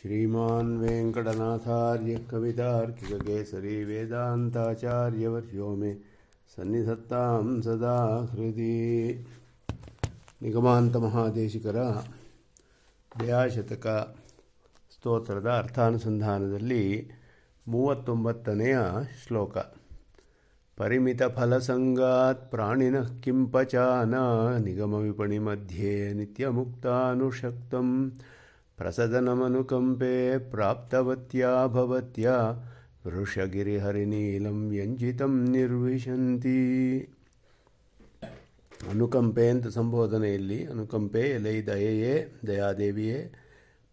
श्रीमान् वेङ्कटनाथार्य कवितार्किककेसरी वेदान्ताचार्यवर्यो ಮೇ ಸನ್ನಿಧತ್ತಾಂ ಸದಾ ಹೃದಯ ನಿಗಮಾಂತ ಮಹಾದೇಶಿಕರ ದಯಾಶತಕ ಸ್ತೋತ್ರದ ಅರ್ಥಾನುಸಂಧಾನದಲ್ಲಿ ಮೂವತ್ತೊಂಬತ್ತನೆಯ ಶ್ಲೋಕ ಪರಿಮಿತ ಫಲಸಂಗಾತ್ ಪ್ರಾಣಿನ ಕಿಂಪಚಾನ ನಿಗಮ ವಿಪಣಿ ಮಧ್ಯೆ ನಿತ್ಯ ಮುಕ್ತಾನುಶಕ್ತಂ ಪ್ರಸದನಮನುಕಂಪೆ प्राप्तवत्या भवत्या ವೃಷಗಿರಿಹರಿನೀಲಂ ವ್ಯಂಜಿತಂ ನಿರ್ವಿಶಂತಿ ಅನುಕಂಪೆ ಅಂತ ಸಂಬೋಧನೆಯಲ್ಲಿ ಅನುಕಂಪೆ ಎಲೈ ದಯೆಯೇ ದಯಾದೇವಿಯೇ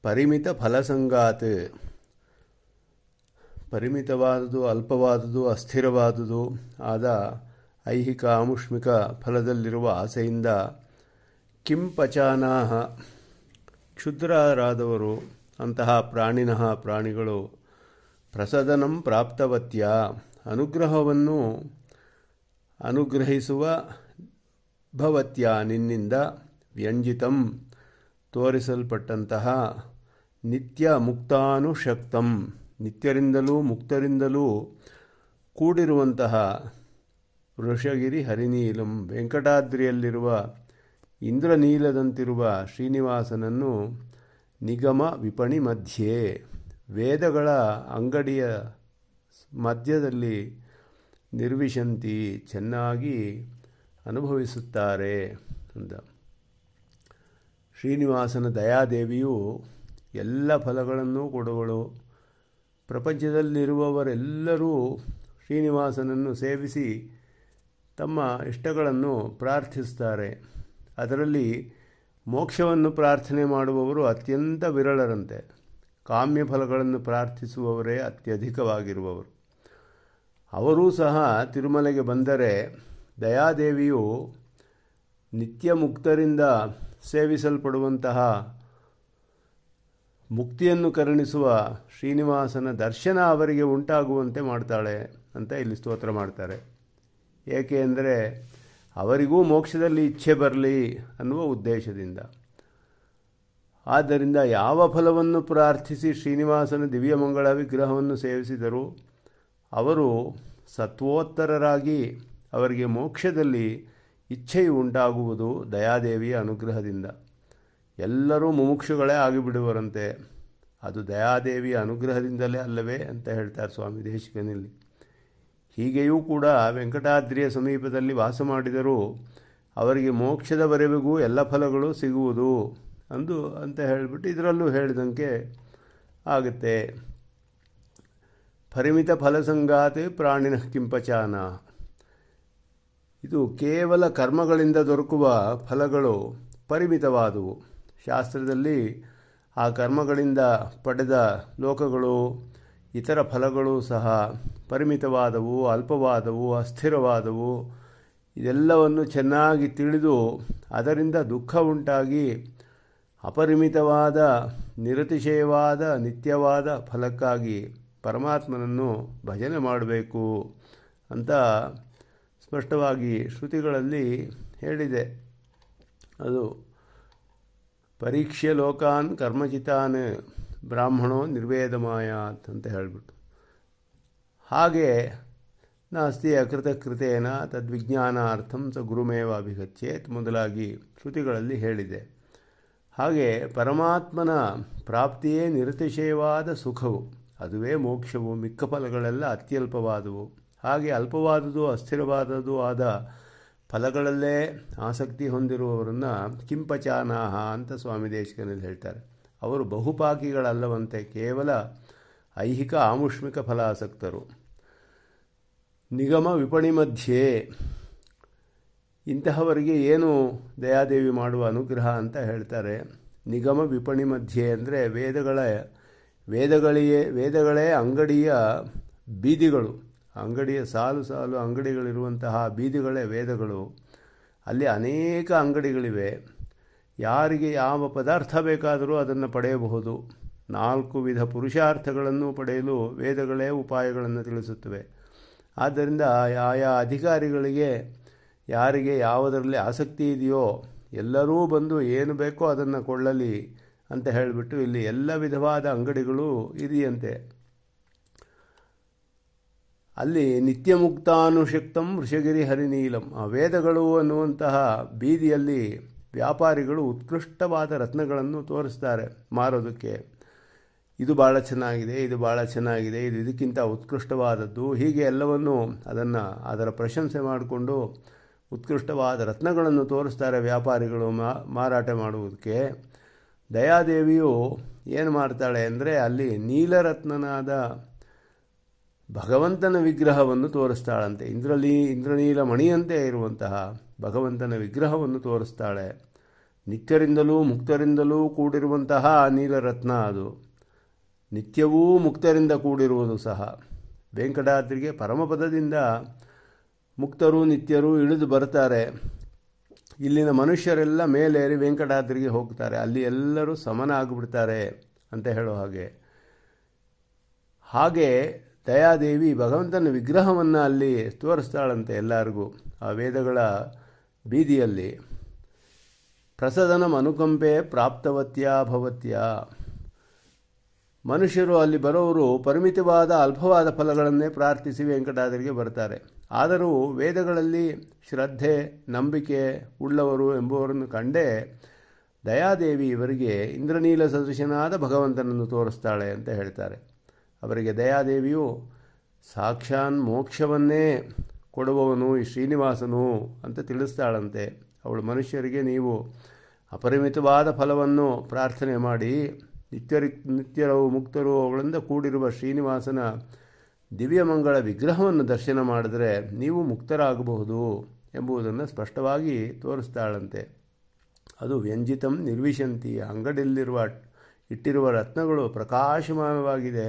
ಪರಿಮಿತ ಫಲಸಂಗಾತ್ ಪರಿಮಿತವಾದುದು ಅಲ್ಪವಾದುದು ಅಸ್ಥಿರವಾದುದು ಆದ ಐಹಿಕ ಆಮುಷ್ಮಿಕ ಫಲದಲ್ಲಿರುವ ಆಸೆಯಿಂದ ಕಿಂಪಚಾನಾ ಕ್ಷುದ್ರರಾದವರು ಅಂತಹ ಪ್ರಾಣಿನಃ ಪ್ರಾಣಿಗಳು ಪ್ರಸದನಂ ಪ್ರಾಪ್ತವತ್ಯ ಅನುಗ್ರಹವನ್ನು ಅನುಗ್ರಹಿಸುವ ಭವತ್ಯ ನಿನ್ನಿಂದ ವ್ಯಂಜಿತಂ ತೋರಿಸಲ್ಪಟ್ಟಂತಹ ನಿತ್ಯ ಮುಕ್ತಾನುಶಕ್ತಂ ನಿತ್ಯರಿಂದಲೂ ಮುಕ್ತರಿಂದಲೂ ಕೂಡಿರುವಂತಹ ವೃಷಗಿರಿ ಹರಿನೀಲಂ ವೆಂಕಟಾದ್ರಿಯಲ್ಲಿರುವ ಇಂದ್ರನೀಲದಂತಿರುವ ಶ್ರೀನಿವಾಸನನ್ನು ನಿಗಮ ವಿಪಣಿ ಮಧ್ಯೆ ವೇದಗಳ ಅಂಗಡಿಯ ಮಧ್ಯದಲ್ಲಿ ನಿರ್ವಿಶಂತಿ ಚೆನ್ನಾಗಿ ಅನುಭವಿಸುತ್ತಾರೆ ಅಂತ ಶ್ರೀನಿವಾಸನ ದಯಾದೇವಿಯು ಎಲ್ಲ ಫಲಗಳನ್ನು ಕೊಡುವಳು ಪ್ರಪಂಚದಲ್ಲಿರುವವರೆಲ್ಲರೂ ಶ್ರೀನಿವಾಸನನ್ನು ಸೇವಿಸಿ ತಮ್ಮ ಇಷ್ಟಗಳನ್ನು ಪ್ರಾರ್ಥಿಸುತ್ತಾರೆ ಅದರಲ್ಲಿ ಮೋಕ್ಷವನ್ನು ಪ್ರಾರ್ಥನೆ ಮಾಡುವವರು ಅತ್ಯಂತ ವಿರಳರಂತೆ ಕಾಮ್ಯ ಫಲಗಳನ್ನು ಪ್ರಾರ್ಥಿಸುವವರೇ ಅತ್ಯಧಿಕವಾಗಿರುವವರು ಅವರೂ ಸಹ ತಿರುಮಲೆಗೆ ಬಂದರೆ ದಯಾದೇವಿಯು ನಿತ್ಯ ಮುಕ್ತರಿಂದ ಸೇವಿಸಲ್ಪಡುವಂತಹ ಮುಕ್ತಿಯನ್ನು ಕರುಣಿಸುವ ಶ್ರೀನಿವಾಸನ ದರ್ಶನ ಅವರಿಗೆ ಉಂಟಾಗುವಂತೆ ಮಾಡ್ತಾಳೆ ಅಂತ ಇಲ್ಲಿ ಸ್ತೋತ್ರ ಮಾಡ್ತಾರೆ ಏಕೆ ಅಂದರೆ ಅವರಿಗೂ ಮೋಕ್ಷದಲ್ಲಿ ಇಚ್ಛೆ ಬರಲಿ ಅನ್ನುವ ಉದ್ದೇಶದಿಂದ ಆದ್ದರಿಂದ ಯಾವ ಫಲವನ್ನು ಪ್ರಾರ್ಥಿಸಿ ಶ್ರೀನಿವಾಸನ ದಿವ್ಯಮಂಗಳ ವಿಗ್ರಹವನ್ನು ಸೇವಿಸಿದರು ಅವರು ಸತ್ವೋತ್ತರರಾಗಿ ಅವರಿಗೆ ಮೋಕ್ಷದಲ್ಲಿ ಇಚ್ಛೆಯು ಉಂಟಾಗುವುದು ದಯಾದೇವಿಯ ಅನುಗ್ರಹದಿಂದ ಎಲ್ಲರೂ ಮುಮುಕ್ಷುಗಳೇ ಆಗಿಬಿಡುವರಂತೆ ಅದು ದಯಾದೇವಿಯ ಅನುಗ್ರಹದಿಂದಲೇ ಅಲ್ಲವೇ ಅಂತ ಹೇಳ್ತಾರೆ ಸ್ವಾಮಿ ದೇಶಿಕನಲ್ಲಿ ಹೀಗೆಯೂ ಕೂಡ ವೆಂಕಟಾದ್ರಿಯ ಸಮೀಪದಲ್ಲಿ ವಾಸ ಮಾಡಿದರೂ ಅವರಿಗೆ ಮೋಕ್ಷದವರೆಗೂ ಎಲ್ಲ ಫಲಗಳು ಸಿಗುವುದು ಅಂದು ಅಂತ ಹೇಳಿಬಿಟ್ಟು ಇದರಲ್ಲೂ ಹೇಳಿದಂಗೆ ಆಗುತ್ತೆ ಪರಿಮಿತ ಫಲಸಂಗಾತಿ ಪ್ರಾಣಿನ ಕಿಂಪಚಾನ ಇದು ಕೇವಲ ಕರ್ಮಗಳಿಂದ ದೊರಕುವ ಫಲಗಳು ಪರಿಮಿತವಾದುವು ಶಾಸ್ತ್ರದಲ್ಲಿ ಆ ಕರ್ಮಗಳಿಂದ ಪಡೆದ ಲೋಕಗಳು ಇತರ ಫಲಗಳು ಸಹ ಪರಿಮಿತವಾದವು ಅಲ್ಪವಾದವು ಅಸ್ಥಿರವಾದವು ಇದೆಲ್ಲವನ್ನು ಚೆನ್ನಾಗಿ ತಿಳಿದು ಅದರಿಂದ ದುಃಖ ಉಂಟಾಗಿ ಅಪರಿಮಿತವಾದ ನಿರತಿಶಯವಾದ ನಿತ್ಯವಾದ ಫಲಕ್ಕಾಗಿ ಪರಮಾತ್ಮನನ್ನು ಭಜನೆ ಮಾಡಬೇಕು ಅಂತ ಸ್ಪಷ್ಟವಾಗಿ ಶ್ರುತಿಗಳಲ್ಲಿ ಹೇಳಿದೆ ಅದು ಪರೀಕ್ಷೆ ಲೋಕಾನ್ ಕರ್ಮಚಿತಾನ್ ಬ್ರಾಹ್ಮಣೋ ನಿರ್ವೇದಮಾಯಾತ್ ಅಂತ ಹೇಳಿಬಿಟ್ಟು ಹಾಗೆ ನಾಸ್ತಿ ಅಕೃತಕೃತೇನ ತದ್ವಿಜ್ಞಾನಾರ್ಥಂ ಸ ಗುರುಮೇವ ಅಭಿಗಚ್ಚೇತ್ ಮೊದಲಾಗಿ ಶ್ರುತಿಗಳಲ್ಲಿ ಹೇಳಿದೆ ಹಾಗೆ ಪರಮಾತ್ಮನ ಪ್ರಾಪ್ತಿಯೇ ನಿರತಿಶಯವಾದ ಸುಖವು ಅದುವೇ ಮೋಕ್ಷವು ಮಿಕ್ಕ ಫಲಗಳೆಲ್ಲ ಅತ್ಯಲ್ಪವಾದವು ಹಾಗೆ ಅಲ್ಪವಾದದ್ದು ಅಸ್ಥಿರವಾದದು ಆದ ಫಲಗಳಲ್ಲೇ ಆಸಕ್ತಿ ಹೊಂದಿರುವವರನ್ನು ಕಿಂಪಚಾನಾಹ ಅಂತ ಸ್ವಾಮಿ ದೇಶಿಕನಲ್ಲಿ ಹೇಳ್ತಾರೆ ಅವರು ಬಹುಪಾಕಿಗಳಲ್ಲವಂತೆ ಕೇವಲ ಐಹಿಕ ಆಮುಷ್ಮಿಕ ಫಲಾಸಕ್ತರು ನಿಗಮ ವಿಪಣಿ ಮಧ್ಯೆ ಇಂತಹವರಿಗೆ ಏನು ದಯಾದೇವಿ ಮಾಡುವ ಅನುಗ್ರಹ ಅಂತ ಹೇಳ್ತಾರೆ ನಿಗಮ ವಿಪಣಿ ಮಧ್ಯೆ ಅಂದರೆ ವೇದಗಳ ವೇದಗಳಿಯೇ ವೇದಗಳೇ ಅಂಗಡಿಯ ಬೀದಿಗಳು ಅಂಗಡಿಯ ಸಾಲು ಸಾಲು ಅಂಗಡಿಗಳಿರುವಂತಹ ಬೀದಿಗಳೇ ವೇದಗಳು ಅಲ್ಲಿ ಅನೇಕ ಅಂಗಡಿಗಳಿವೆ ಯಾರಿಗೆ ಯಾವ ಪದಾರ್ಥ ಬೇಕಾದರೂ ಅದನ್ನು ಪಡೆಯಬಹುದು ನಾಲ್ಕು ವಿಧ ಪುರುಷಾರ್ಥಗಳನ್ನು ಪಡೆಯಲು ವೇದಗಳೇ ಉಪಾಯಗಳನ್ನು ತಿಳಿಸುತ್ತವೆ ಆದ್ದರಿಂದ ಆಯಾ ಅಧಿಕಾರಿಗಳಿಗೆ ಯಾರಿಗೆ ಯಾವುದರಲ್ಲಿ ಆಸಕ್ತಿ ಇದೆಯೋ ಎಲ್ಲರೂ ಬಂದು ಏನು ಬೇಕೋ ಅದನ್ನು ಕೊಳ್ಳಲಿ ಅಂತ ಹೇಳಿಬಿಟ್ಟು ಇಲ್ಲಿ ಎಲ್ಲ ವಿಧವಾದ ಅಂಗಡಿಗಳು ಇದೆಯಂತೆ ಅಲ್ಲಿ ನಿತ್ಯ ಮುಕ್ತಾನುಷಕ್ತಂ ಋಷಗಿರಿ ಹರಿನೀಲಂ ಆ ವೇದಗಳು ಅನ್ನುವಂತಹ ಬೀದಿಯಲ್ಲಿ ವ್ಯಾಪಾರಿಗಳು ಉತ್ಕೃಷ್ಟವಾದ ರತ್ನಗಳನ್ನು ತೋರಿಸ್ತಾರೆ ಮಾರೋದಕ್ಕೆ ಇದು ಭಾಳ ಚೆನ್ನಾಗಿದೆ ಇದು ಭಾಳ ಚೆನ್ನಾಗಿದೆ ಇದು ಇದಕ್ಕಿಂತ ಉತ್ಕೃಷ್ಟವಾದದ್ದು ಹೀಗೆ ಎಲ್ಲವನ್ನು ಅದನ್ನು ಅದರ ಪ್ರಶಂಸೆ ಮಾಡಿಕೊಂಡು ಉತ್ಕೃಷ್ಟವಾದ ರತ್ನಗಳನ್ನು ತೋರಿಸ್ತಾರೆ ವ್ಯಾಪಾರಿಗಳು ಮಾರಾಟ ಮಾಡುವುದಕ್ಕೆ ದಯಾದೇವಿಯು ಏನು ಮಾಡ್ತಾಳೆ ಅಂದರೆ ಅಲ್ಲಿ ನೀಲರತ್ನನಾದ ಭಗವಂತನ ವಿಗ್ರಹವನ್ನು ತೋರಿಸ್ತಾಳಂತೆ ಇಂದ್ರಲಿ ಇಂದ್ರನೀಲ ಮಣಿಯಂತೆ ಇರುವಂತಹ ಭಗವಂತನ ವಿಗ್ರಹವನ್ನು ತೋರಿಸ್ತಾಳೆ ನಿತ್ಯರಿಂದಲೂ ಮುಕ್ತರಿಂದಲೂ ಕೂಡಿರುವಂತಹ ನೀಲರತ್ನ ಅದು ನಿತ್ಯವೂ ಮುಕ್ತರಿಂದ ಕೂಡಿರುವುದು ಸಹ ವೆಂಕಟಾದ್ರಿಗೆ ಪರಮಪದದಿಂದ ಮುಕ್ತರು ನಿತ್ಯರು ಇಳಿದು ಬರ್ತಾರೆ ಇಲ್ಲಿನ ಮನುಷ್ಯರೆಲ್ಲ ಮೇಲೇರಿ ವೆಂಕಟಾದ್ರಿಗೆ ಹೋಗ್ತಾರೆ ಅಲ್ಲಿ ಎಲ್ಲರೂ ಸಮನ ಆಗಿಬಿಡ್ತಾರೆ ಅಂತ ಹೇಳೋ ಹಾಗೆ ಹಾಗೆ ದಯಾದೇವಿ ಭಗವಂತನ ವಿಗ್ರಹವನ್ನು ಅಲ್ಲಿ ತೋರಿಸ್ತಾಳಂತೆ ಎಲ್ಲರಿಗೂ ಆ ವೇದಗಳ ಬೀದಿಯಲ್ಲಿ ಅನುಕಂಪೆ ಪ್ರಾಪ್ತವತ್ಯ ಭವತ್ಯ ಮನುಷ್ಯರು ಅಲ್ಲಿ ಬರೋವರು ಪರಿಮಿತವಾದ ಅಲ್ಪವಾದ ಫಲಗಳನ್ನೇ ಪ್ರಾರ್ಥಿಸಿ ವೆಂಕಟಾದರಿಗೆ ಬರ್ತಾರೆ ಆದರೂ ವೇದಗಳಲ್ಲಿ ಶ್ರದ್ಧೆ ನಂಬಿಕೆ ಉಳ್ಳವರು ಎಂಬುವರನ್ನು ಕಂಡೇ ದಯಾದೇವಿ ಇವರಿಗೆ ಇಂದ್ರನೀಲ ಸದೃಶನಾದ ಭಗವಂತನನ್ನು ತೋರಿಸ್ತಾಳೆ ಅಂತ ಹೇಳ್ತಾರೆ ಅವರಿಗೆ ದಯಾದೇವಿಯು ಸಾಕ್ಷಾನ್ ಮೋಕ್ಷವನ್ನೇ ಕೊಡುವವನು ಈ ಶ್ರೀನಿವಾಸನು ಅಂತ ತಿಳಿಸ್ತಾಳಂತೆ ಅವಳು ಮನುಷ್ಯರಿಗೆ ನೀವು ಅಪರಿಮಿತವಾದ ಫಲವನ್ನು ಪ್ರಾರ್ಥನೆ ಮಾಡಿ ನಿತ್ಯ ನಿತ್ಯರವು ಮುಕ್ತರು ಅವಳಿಂದ ಕೂಡಿರುವ ಶ್ರೀನಿವಾಸನ ದಿವ್ಯಮಂಗಳ ವಿಗ್ರಹವನ್ನು ದರ್ಶನ ಮಾಡಿದರೆ ನೀವು ಮುಕ್ತರಾಗಬಹುದು ಎಂಬುದನ್ನು ಸ್ಪಷ್ಟವಾಗಿ ತೋರಿಸ್ತಾಳಂತೆ ಅದು ವ್ಯಂಜಿತಂ ನಿರ್ವಿಶಂತಿ ಅಂಗಡಿಯಲ್ಲಿರುವ ಇಟ್ಟಿರುವ ರತ್ನಗಳು ಪ್ರಕಾಶಮಾನವಾಗಿದೆ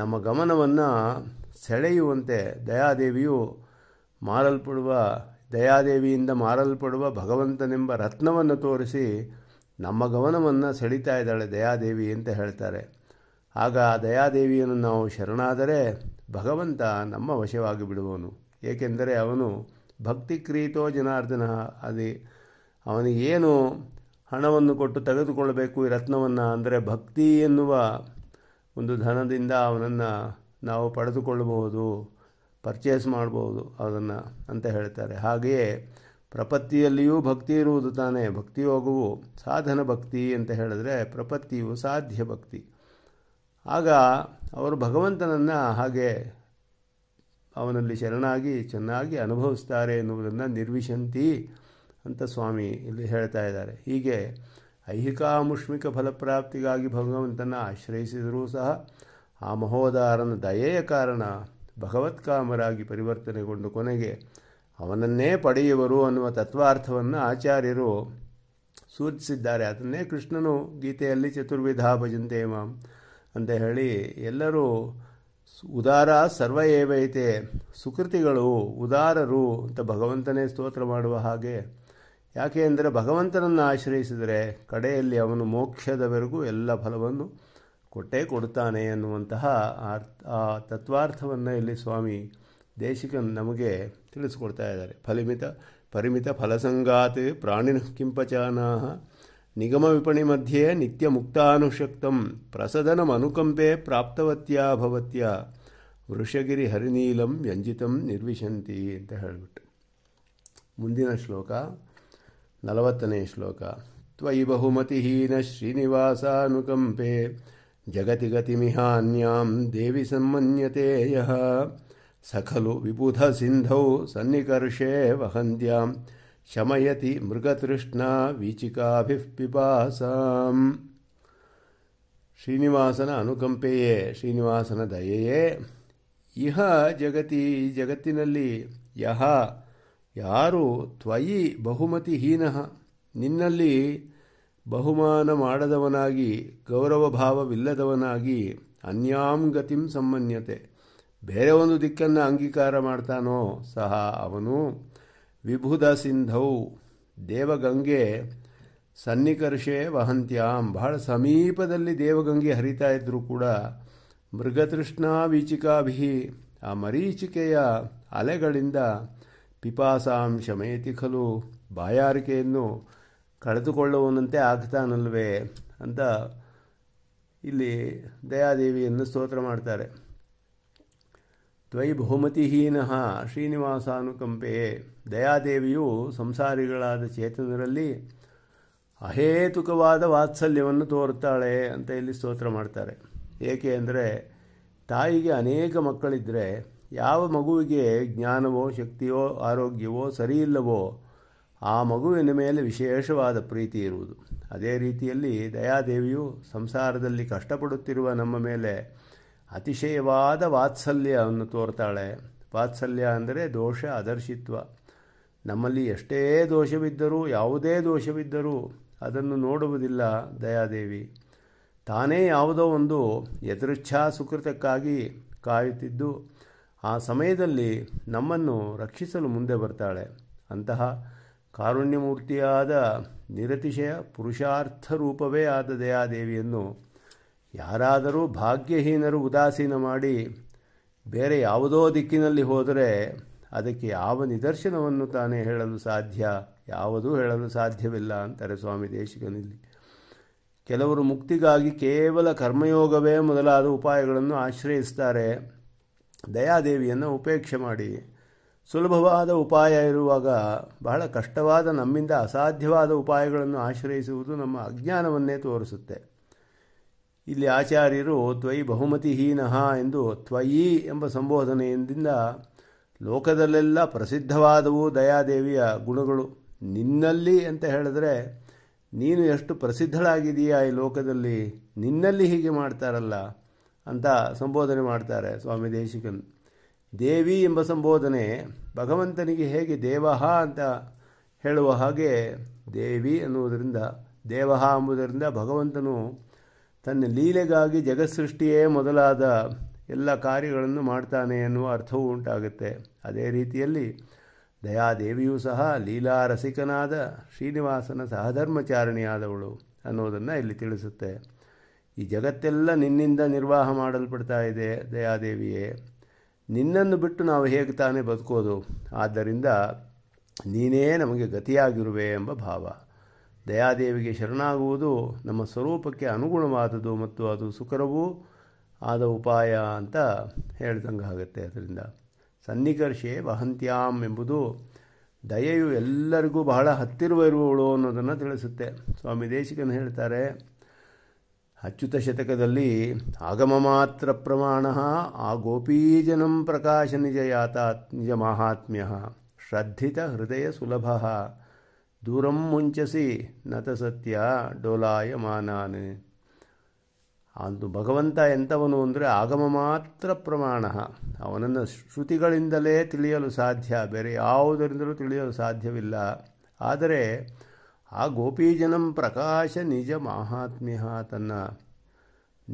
ನಮ್ಮ ಗಮನವನ್ನು ಸೆಳೆಯುವಂತೆ ದಯಾದೇವಿಯು ಮಾರಲ್ಪಡುವ ದಯಾದೇವಿಯಿಂದ ಮಾರಲ್ಪಡುವ ಭಗವಂತನೆಂಬ ರತ್ನವನ್ನು ತೋರಿಸಿ ನಮ್ಮ ಗಮನವನ್ನು ಸೆಳಿತಾ ಇದ್ದಾಳೆ ದಯಾದೇವಿ ಅಂತ ಹೇಳ್ತಾರೆ ಆಗ ಆ ದಯಾದೇವಿಯನ್ನು ನಾವು ಶರಣಾದರೆ ಭಗವಂತ ನಮ್ಮ ವಶವಾಗಿ ಬಿಡುವನು ಏಕೆಂದರೆ ಅವನು ಭಕ್ತಿ ಕ್ರೀತೋ ಜನಾರ್ದನ ಅದೇ ಅವನಿಗೇನು ಹಣವನ್ನು ಕೊಟ್ಟು ತೆಗೆದುಕೊಳ್ಳಬೇಕು ಈ ರತ್ನವನ್ನು ಅಂದರೆ ಭಕ್ತಿ ಎನ್ನುವ ಒಂದು ಧನದಿಂದ ಅವನನ್ನು ನಾವು ಪಡೆದುಕೊಳ್ಳಬಹುದು ಪರ್ಚೇಸ್ ಮಾಡ್ಬೋದು ಅದನ್ನು ಅಂತ ಹೇಳ್ತಾರೆ ಹಾಗೆಯೇ ಪ್ರಪತ್ತಿಯಲ್ಲಿಯೂ ಭಕ್ತಿ ಇರುವುದು ತಾನೇ ಭಕ್ತಿಯೋಗವು ಸಾಧನ ಭಕ್ತಿ ಅಂತ ಹೇಳಿದ್ರೆ ಪ್ರಪತ್ತಿಯು ಸಾಧ್ಯ ಭಕ್ತಿ ಆಗ ಅವರು ಭಗವಂತನನ್ನು ಹಾಗೆ ಅವನಲ್ಲಿ ಶರಣಾಗಿ ಚೆನ್ನಾಗಿ ಅನುಭವಿಸ್ತಾರೆ ಎನ್ನುವುದನ್ನು ನಿರ್ವಿಶಂತಿ ಅಂತ ಸ್ವಾಮಿ ಇಲ್ಲಿ ಹೇಳ್ತಾ ಇದ್ದಾರೆ ಹೀಗೆ ಐಹಿಕಾಮುಷ್ಮಿಕ ಫಲಪ್ರಾಪ್ತಿಗಾಗಿ ಭಗವಂತನ ಆಶ್ರಯಿಸಿದರೂ ಸಹ ಆ ಮಹೋದಾರನ ದಯೆಯ ಕಾರಣ ಭಗವತ್ಕಾಮರಾಗಿ ಪರಿವರ್ತನೆಗೊಂಡು ಕೊನೆಗೆ ಅವನನ್ನೇ ಪಡೆಯುವರು ಅನ್ನುವ ತತ್ವಾರ್ಥವನ್ನು ಆಚಾರ್ಯರು ಸೂಚಿಸಿದ್ದಾರೆ ಅದನ್ನೇ ಕೃಷ್ಣನು ಗೀತೆಯಲ್ಲಿ ಚತುರ್ವಿಧಾ ಭಜಂತೆ ಮಾಂ ಅಂತ ಹೇಳಿ ಎಲ್ಲರೂ ಉದಾರ ಸರ್ವ ಏವೈತೆ ಸುಕೃತಿಗಳು ಉದಾರರು ಅಂತ ಭಗವಂತನೇ ಸ್ತೋತ್ರ ಮಾಡುವ ಹಾಗೆ ಯಾಕೆ ಅಂದರೆ ಭಗವಂತನನ್ನು ಆಶ್ರಯಿಸಿದರೆ ಕಡೆಯಲ್ಲಿ ಅವನು ಮೋಕ್ಷದವರೆಗೂ ಎಲ್ಲ ಫಲವನ್ನು ಕೊಟ್ಟೇ ಕೊಡುತ್ತಾನೆ ಅನ್ನುವಂತಹ ಆ ತತ್ವಾರ್ಥವನ್ನು ಇಲ್ಲಿ ಸ್ವಾಮಿ ದೇಶಿಕನ್ ನಮಗೆ ತಿಳಿಸ್ಕೊಡ್ತಾ ಇದ್ದಾರೆ ಫಲಿಮಿತ ಪರಿಮಿತ ಫಲಸಂಗಾತ್ ಪ್ರಾಣಿನ ಕಿಂಪಚಾನಾಹ ನಿಗಮ ವಿಪಣಿ ಮಧ್ಯೆ ನಿತ್ಯ ಮುಕ್ತಾನುಶಕ್ತಂ ಪ್ರಸದನಂ ಅನುಕಂಪೆ ಪ್ರಾಪ್ತವತ್ಯಾ ವೃಷಗಿರಿ ಹರಿನೀಲಂ ವ್ಯಂಜಿತಂ ನಿರ್ವಿಶಂತಿ ಅಂತ ಹೇಳಿಬಿಟ್ಟು ಮುಂದಿನ ಶ್ಲೋಕ ನಲವತ್ತನೇ ಶ್ಲೋಕ ತ್ವಯಿ ಬಹುಮತಿಹೀನ ಶ್ರೀನಿವಾಸಾನುಕಂಪೆ ಜಗತಿ गतिमिहान्यां देवि सम्मन्यते यः स खलु विबुधसिन्धौ सन्निकर्षे वहन्त्यां शमयति ಮೃಗತೃಷ್ಣಾ ವೀಚಿಕಾಭಿಃ ಪಿಪಾಸಾಂ ಶ್ರೀನಿವಾಸನ ಅನುಕಂಪೆಯೇ ಶ್ರೀನಿವಾಸನ ದಯೆಯೇ ಇಹ ಜಗತಿ ಜಗತ್ತಿನಲ್ಲಿ ಯಹ ಯಾರು ತ್ವಯಿ ಬಹುಮತಿಹೀನ ನಿನ್ನಲ್ಲಿ ಬಹುಮಾನ ಮಾಡದವನಾಗಿ ಗೌರವಭಾವವಿಲ್ಲದವನಾಗಿ ಅನ್ಯಾಂ ಗತಿಂ ಸಮನ್ಯತೆ ಬೇರೆ ಒಂದು ದಿಕ್ಕನ್ನು ಅಂಗೀಕಾರ ಮಾಡ್ತಾನೋ ಸಹ ಅವನು ವಿಭುಧ ಸಿಂಧೌ ದೇವಗಂಗೆ ಸನ್ನಿಕರ್ಷೆ ವಹಂತ್ಯಾಂ ಬಹಳ ಸಮೀಪದಲ್ಲಿ ದೇವಗಂಗೆ ಹರಿತಾ ಇದ್ದರೂ ಕೂಡ ಮೃಗತೃಷ್ಣಾ ಆ ಮರೀಚಿಕೆಯ ಅಲೆಗಳಿಂದ ಪಿಪಾಸಾಂ ಶಮಯತಿ ಖಲು ಬಾಯಾರಿಕೆಯನ್ನು ಕಳೆದುಕೊಳ್ಳುವನಂತೆ ಆಗ್ತಾನಲ್ವೇ ಅಂತ ಇಲ್ಲಿ ದಯಾದೇವಿಯನ್ನು ಸ್ತೋತ್ರ ಮಾಡ್ತಾರೆ ತ್ವಯಿ ಬಹುಮತಿಹೀನಃ ಶ್ರೀನಿವಾಸಾನುಕಂಪೆಯೇ ದಯಾದೇವಿಯು ಸಂಸಾರಿಗಳಾದ ಚೇತನರಲ್ಲಿ ಅಹೇತುಕವಾದ ವಾತ್ಸಲ್ಯವನ್ನು ತೋರುತ್ತಾಳೆ ಅಂತ ಇಲ್ಲಿ ಸ್ತೋತ್ರ ಮಾಡ್ತಾರೆ ಏಕೆ ಅಂದರೆ ತಾಯಿಗೆ ಅನೇಕ ಮಕ್ಕಳಿದ್ದರೆ ಯಾವ ಮಗುವಿಗೆ ಜ್ಞಾನವೋ ಶಕ್ತಿಯೋ ಆರೋಗ್ಯವೋ ಸರಿಯಿಲ್ಲವೋ ಆ ಮಗುವಿನ ಮೇಲೆ ವಿಶೇಷವಾದ ಪ್ರೀತಿ ಇರುವುದು ಅದೇ ರೀತಿಯಲ್ಲಿ ದಯಾದೇವಿಯು ಸಂಸಾರದಲ್ಲಿ ಕಷ್ಟಪಡುತ್ತಿರುವ ನಮ್ಮ ಮೇಲೆ ಅತಿಶಯವಾದ ವಾತ್ಸಲ್ಯವನ್ನು ತೋರ್ತಾಳೆ ವಾತ್ಸಲ್ಯ ಅಂದರೆ ದೋಷ ಅದರ್ಶಿತ್ವ ನಮ್ಮಲ್ಲಿ ಎಷ್ಟೇ ದೋಷವಿದ್ದರೂ ಯಾವುದೇ ದೋಷವಿದ್ದರೂ ಅದನ್ನು ನೋಡುವುದಿಲ್ಲ ದಯಾದೇವಿ ತಾನೇ ಯಾವುದೋ ಒಂದು ಯದೃಚ್ಛಾ ಸುಕೃತಕ್ಕಾಗಿ ಕಾಯುತ್ತಿದ್ದು ಆ ಸಮಯದಲ್ಲಿ ನಮ್ಮನ್ನು ರಕ್ಷಿಸಲು ಮುಂದೆ ಬರ್ತಾಳೆ ಅಂತಹ ಕಾರುಣ್ಯಮೂರ್ತಿಯಾದ ನಿರತಿಶಯ ಪುರುಷಾರ್ಥ ರೂಪವೇ ಆದ ದಯಾದೇವಿಯನ್ನು ಯಾರಾದರೂ ಭಾಗ್ಯಹೀನರು ಉದಾಸೀನ ಮಾಡಿ ಬೇರೆ ಯಾವುದೋ ದಿಕ್ಕಿನಲ್ಲಿ ಹೋದರೆ ಅದಕ್ಕೆ ಯಾವ ನಿದರ್ಶನವನ್ನು ತಾನೇ ಹೇಳಲು ಸಾಧ್ಯ ಯಾವುದೂ ಹೇಳಲು ಸಾಧ್ಯವಿಲ್ಲ ಅಂತಾರೆ ಸ್ವಾಮಿ ದೇಶಿಕನಲ್ಲಿ ಕೆಲವರು ಮುಕ್ತಿಗಾಗಿ ಕೇವಲ ಕರ್ಮಯೋಗವೇ ಮೊದಲಾದ ಉಪಾಯಗಳನ್ನು ಆಶ್ರಯಿಸ್ತಾರೆ ದಯಾದೇವಿಯನ್ನು ಉಪೇಕ್ಷೆ ಮಾಡಿ ಸುಲಭವಾದ ಉಪಾಯ ಇರುವಾಗ ಬಹಳ ಕಷ್ಟವಾದ ನಮ್ಮಿಂದ ಅಸಾಧ್ಯವಾದ ಉಪಾಯಗಳನ್ನು ಆಶ್ರಯಿಸುವುದು ನಮ್ಮ ಅಜ್ಞಾನವನ್ನೇ ತೋರಿಸುತ್ತೆ ಇಲ್ಲಿ ಆಚಾರ್ಯರು ತ್ವಯಿ ಬಹುಮತಿಹೀನಃ ಎಂದು ತ್ವಯಿ ಎಂಬ ಸಂಬೋಧನೆಯಿಂದ ಲೋಕದಲ್ಲೆಲ್ಲ ಪ್ರಸಿದ್ಧವಾದವು ದಯಾದೇವಿಯ ಗುಣಗಳು ನಿನ್ನಲ್ಲಿ ಅಂತ ಹೇಳಿದ್ರೆ ನೀನು ಎಷ್ಟು ಪ್ರಸಿದ್ಧಳಾಗಿದೆಯಾ ಈ ಲೋಕದಲ್ಲಿ ನಿನ್ನಲ್ಲಿ ಹೀಗೆ ಮಾಡ್ತಾರಲ್ಲ ಅಂತ ಸಂಬೋಧನೆ ಮಾಡ್ತಾರೆ ಸ್ವಾಮಿ ದೇಶಿಕನ್ ದೇವಿ ಎಂಬ ಸಂಬೋಧನೆ ಭಗವಂತನಿಗೆ ಹೇಗೆ ದೇವಹ ಅಂತ ಹೇಳುವ ಹಾಗೆ ದೇವಿ ಅನ್ನುವುದರಿಂದ ದೇವಹ ಎಂಬುದರಿಂದ ಭಗವಂತನು ತನ್ನ ಲೀಲೆಗಾಗಿ ಜಗತ್ಸೃಷ್ಟಿಯೇ ಮೊದಲಾದ ಎಲ್ಲ ಕಾರ್ಯಗಳನ್ನು ಮಾಡ್ತಾನೆ ಎನ್ನುವ ಅರ್ಥವೂ ಉಂಟಾಗುತ್ತೆ ಅದೇ ರೀತಿಯಲ್ಲಿ ದಯಾದೇವಿಯೂ ಸಹ ಲೀಲಾ ರಸಿಕನಾದ ಶ್ರೀನಿವಾಸನ ಸಹಧರ್ಮಚಾರಣಿಯಾದವಳು ಅನ್ನೋದನ್ನು ಇಲ್ಲಿ ತಿಳಿಸುತ್ತೆ ಈ ಜಗತ್ತೆಲ್ಲ ನಿನ್ನಿಂದ ನಿರ್ವಾಹ ಮಾಡಲ್ಪಡ್ತಾ ಇದೆ ದಯಾದೇವಿಯೇ ನಿನ್ನನ್ನು ಬಿಟ್ಟು ನಾವು ಹೇಗೆ ತಾನೇ ಬದುಕೋದು ಆದ್ದರಿಂದ ನೀನೇ ನಮಗೆ ಗತಿಯಾಗಿರುವೆ ಎಂಬ ಭಾವ ದಯಾದೇವಿಗೆ ಶರಣಾಗುವುದು ನಮ್ಮ ಸ್ವರೂಪಕ್ಕೆ ಅನುಗುಣವಾದದ್ದು ಮತ್ತು ಅದು ಸುಖರವೂ ಆದ ಉಪಾಯ ಅಂತ ಹೇಳ್ದಂಗೆ ಆಗುತ್ತೆ ಅದರಿಂದ ಸನ್ನಿಕರ್ಷೆ ವಹಂತ್ಯಾಂ ಎಂಬುದು ದಯೆಯು ಎಲ್ಲರಿಗೂ ಬಹಳ ಹತ್ತಿರುವ ಇರುವವಳು ಅನ್ನೋದನ್ನು ತಿಳಿಸುತ್ತೆ ಸ್ವಾಮಿ ದೇಶಿಕನ ಹೇಳ್ತಾರೆ ಅಚ್ಯುತ ಶತಕದಲ್ಲಿ ಆಗಮ ಮಾತ್ರ ಪ್ರಮಾಣ ಆ ಗೋಪೀಜನಂ ಪ್ರಕಾಶ ನಿಜ ನಿಜ ಮಾಹಾತ್ಮ್ಯ ಶ್ರದ್ಧಿತ ಹೃದಯ ಸುಲಭ ದೂರಂ ಮುಂಚಸಿ ನತ ಸತ್ಯ ಡೋಲಾಯ ಮಾನಾನೆ ಅಂದು ಭಗವಂತ ಎಂಥವನು ಅಂದರೆ ಆಗಮ ಮಾತ್ರ ಪ್ರಮಾಣ ಅವನನ್ನು ಶ್ರುತಿಗಳಿಂದಲೇ ತಿಳಿಯಲು ಸಾಧ್ಯ ಬೇರೆ ಯಾವುದರಿಂದಲೂ ತಿಳಿಯಲು ಸಾಧ್ಯವಿಲ್ಲ ಆದರೆ ಆ ಗೋಪೀಜನಂ ಪ್ರಕಾಶ ನಿಜ ಮಾಹಾತ್ಮ್ಯ ತನ್ನ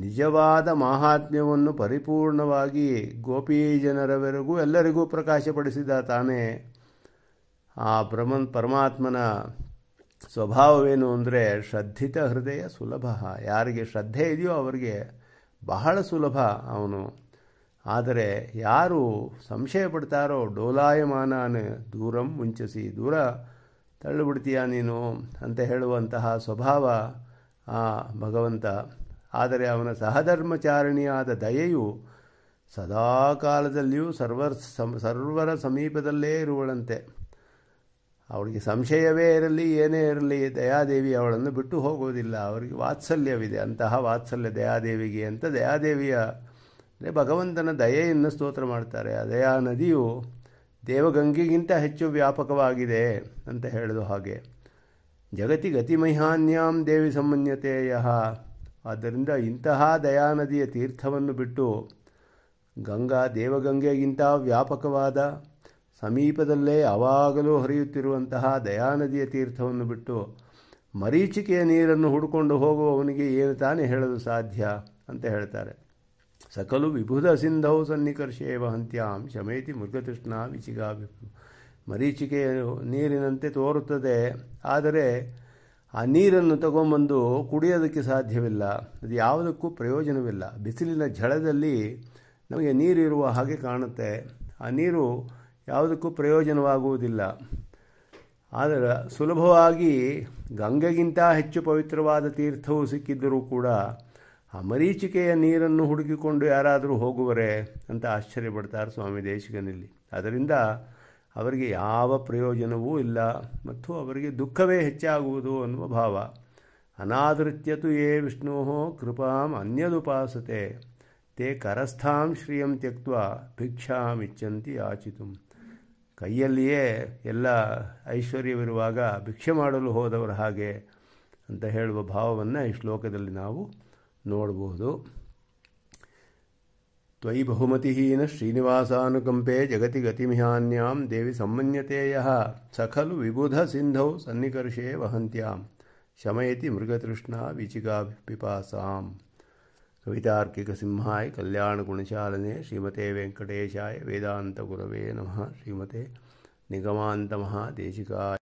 ನಿಜವಾದ ಮಾಹಾತ್ಮ್ಯವನ್ನು ಪರಿಪೂರ್ಣವಾಗಿ ಗೋಪೀಜನರವರೆಗೂ ಎಲ್ಲರಿಗೂ ಪ್ರಕಾಶಪಡಿಸಿದ ತಾನೇ ಆ ಬ್ರಹ್ಮ ಪರಮಾತ್ಮನ ಸ್ವಭಾವವೇನು ಅಂದರೆ ಶ್ರದ್ಧಿತ ಹೃದಯ ಸುಲಭ ಯಾರಿಗೆ ಶ್ರದ್ಧೆ ಇದೆಯೋ ಅವರಿಗೆ ಬಹಳ ಸುಲಭ ಅವನು ಆದರೆ ಯಾರು ಸಂಶಯ ಪಡ್ತಾರೋ ಡೋಲಾಯಮಾನ ದೂರಂ ಮುಂಚಿಸಿ ದೂರ ತಳ್ಳುಬಿಡ್ತೀಯ ನೀನು ಅಂತ ಹೇಳುವಂತಹ ಸ್ವಭಾವ ಆ ಭಗವಂತ ಆದರೆ ಅವನ ಸಹಧರ್ಮಚಾರಣಿಯಾದ ದಯೆಯು ಸದಾ ಕಾಲದಲ್ಲಿಯೂ ಸರ್ವರ್ ಸರ್ವರ ಸಮೀಪದಲ್ಲೇ ಇರುವಳಂತೆ ಅವಳಿಗೆ ಸಂಶಯವೇ ಇರಲಿ ಏನೇ ಇರಲಿ ದಯಾದೇವಿ ಅವಳನ್ನು ಬಿಟ್ಟು ಹೋಗೋದಿಲ್ಲ ಅವರಿಗೆ ವಾತ್ಸಲ್ಯವಿದೆ ಅಂತಹ ವಾತ್ಸಲ್ಯ ದಯಾದೇವಿಗೆ ಅಂತ ದಯಾದೇವಿಯ ಅಂದರೆ ಭಗವಂತನ ದಯೆಯನ್ನು ಸ್ತೋತ್ರ ಮಾಡ್ತಾರೆ ಆ ದಯಾ ನದಿಯು ದೇವಗಂಗೆಗಿಂತ ಹೆಚ್ಚು ವ್ಯಾಪಕವಾಗಿದೆ ಅಂತ ಹೇಳಲು ಹಾಗೆ ಜಗತಿ ಗತಿಮಹಾನ್ಯಾಂ ದೇವಿ ಸಮನ್ಯತೆಯ ಆದ್ದರಿಂದ ಇಂತಹ ದಯಾನದಿಯ ತೀರ್ಥವನ್ನು ಬಿಟ್ಟು ಗಂಗಾ ದೇವಗಂಗೆಗಿಂತ ವ್ಯಾಪಕವಾದ ಸಮೀಪದಲ್ಲೇ ಅವಾಗಲೂ ಹರಿಯುತ್ತಿರುವಂತಹ ದಯಾನದಿಯ ತೀರ್ಥವನ್ನು ಬಿಟ್ಟು ಮರೀಚಿಕೆಯ ನೀರನ್ನು ಹುಡುಕೊಂಡು ಹೋಗುವವನಿಗೆ ಏನು ತಾನೇ ಹೇಳಲು ಸಾಧ್ಯ ಅಂತ ಹೇಳ್ತಾರೆ ಸಕಲು ವಿಭುಧ ಸಿಂಧೌ ಸನ್ನಿಕರ್ಷೆ ವಹಂತ್ಯಾಂ ಶಮೇತಿ ಮೃಗತೃಷ್ಣ ವಿಚಿಗ ಮರೀಚಿಕೆ ನೀರಿನಂತೆ ತೋರುತ್ತದೆ ಆದರೆ ಆ ನೀರನ್ನು ತಗೊಂಬಂದು ಕುಡಿಯೋದಕ್ಕೆ ಸಾಧ್ಯವಿಲ್ಲ ಅದು ಯಾವುದಕ್ಕೂ ಪ್ರಯೋಜನವಿಲ್ಲ ಬಿಸಿಲಿನ ಝಳದಲ್ಲಿ ನಮಗೆ ನೀರಿರುವ ಹಾಗೆ ಕಾಣುತ್ತೆ ಆ ನೀರು ಯಾವುದಕ್ಕೂ ಪ್ರಯೋಜನವಾಗುವುದಿಲ್ಲ ಆದರೆ ಸುಲಭವಾಗಿ ಗಂಗೆಗಿಂತ ಹೆಚ್ಚು ಪವಿತ್ರವಾದ ತೀರ್ಥವು ಸಿಕ್ಕಿದ್ದರೂ ಕೂಡ ಆ ಮರೀಚಿಕೆಯ ನೀರನ್ನು ಹುಡುಕಿಕೊಂಡು ಯಾರಾದರೂ ಹೋಗುವರೆ ಅಂತ ಆಶ್ಚರ್ಯಪಡ್ತಾರೆ ಸ್ವಾಮಿ ದೇಶಿಕನಲ್ಲಿ ಅದರಿಂದ ಅವರಿಗೆ ಯಾವ ಪ್ರಯೋಜನವೂ ಇಲ್ಲ ಮತ್ತು ಅವರಿಗೆ ದುಃಖವೇ ಹೆಚ್ಚಾಗುವುದು ಅನ್ನುವ ಭಾವ ಅನಾದೃತ್ಯತು ಯೇ ವಿಷ್ಣೋ ಕೃಪಾಂ ಅನ್ಯದುಪಾಸತೆ ತೇ ಕರಸ್ಥಾಂ ಶ್ರೀಯಂ ತ್ಯಕ್ತ ಭಿಕ್ಷಾಂ ಇಚ್ಛಂತಿ ಆಚಿತು ಕೈಯಲ್ಲಿಯೇ ಎಲ್ಲ ಐಶ್ವರ್ಯವಿರುವಾಗ ಭಿಕ್ಷೆ ಮಾಡಲು ಹೋದವರ ಹಾಗೆ ಅಂತ ಹೇಳುವ ಭಾವವನ್ನು ಈ ಶ್ಲೋಕದಲ್ಲಿ ನಾವು नोद्बोधु त्वयि बहुमतिहीनश्रीनिवासानुकम्पे जगति गतिमिहान्यां देविसम्मन्यते यः सखलु विबुधसिन्धौ सन्निकर्षे वहन्त्यां शमयति मृगतृष्णा वीचिका पिपासां कवितार्किकसिंहाय कल्याणगुणचालने श्रीमते वेङ्कटेशाय वेदान्तगुरवे नमः श्रीमते निगमान्तमहादेशिकाय